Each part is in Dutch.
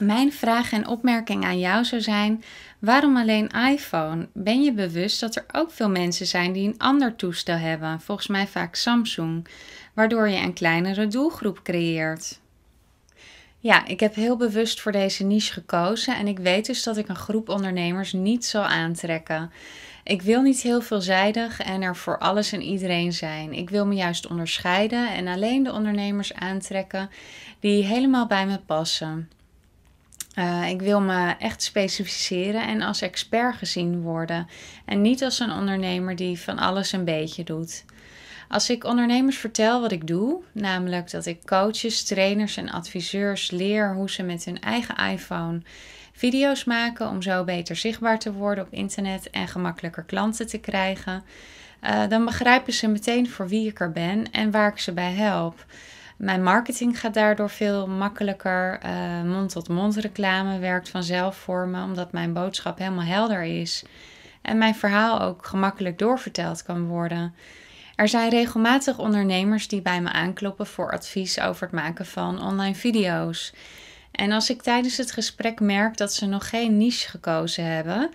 Mijn vraag en opmerking aan jou zou zijn: waarom alleen iPhone? Ben je bewust dat er ook veel mensen zijn die een ander toestel hebben, volgens mij vaak Samsung, waardoor je een kleinere doelgroep creëert? Ja, ik heb heel bewust voor deze niche gekozen en ik weet dus dat ik een groep ondernemers niet zal aantrekken. Ik wil niet heel veelzijdig en er voor alles en iedereen zijn. Ik wil me juist onderscheiden en alleen de ondernemers aantrekken die helemaal bij me passen. Eh, ik wil me echt specificeren en als expert gezien worden. En niet als een ondernemer die van alles een beetje doet. Als ik ondernemers vertel wat ik doe, namelijk dat ik coaches, trainers en adviseurs leer hoe ze met hun eigen iPhone video's maken om zo beter zichtbaar te worden op internet en gemakkelijker klanten te krijgen, eh, dan begrijpen ze meteen voor wie ik er ben en waar ik ze bij help. Mijn marketing gaat daardoor veel makkelijker. Eh, mond-tot-mond reclame werkt vanzelf voor me, omdat mijn boodschap helemaal helder is. En mijn verhaal ook gemakkelijk doorverteld kan worden. Er zijn regelmatig ondernemers die bij me aankloppen voor advies over het maken van online video's. En als ik tijdens het gesprek merk dat ze nog geen niche gekozen hebben,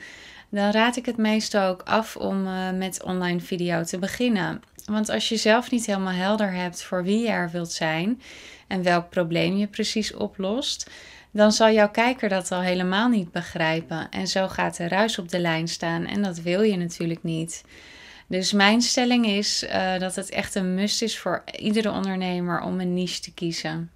dan raad ik het meestal ook af om eh, met online video te beginnen. Want als je zelf niet helemaal helder hebt voor wie je er wilt zijn en welk probleem je precies oplost, dan zal jouw kijker dat al helemaal niet begrijpen. En zo gaat er ruis op de lijn staan en dat wil je natuurlijk niet. Dus mijn stelling is eh, dat het echt een must is voor iedere ondernemer om een niche te kiezen.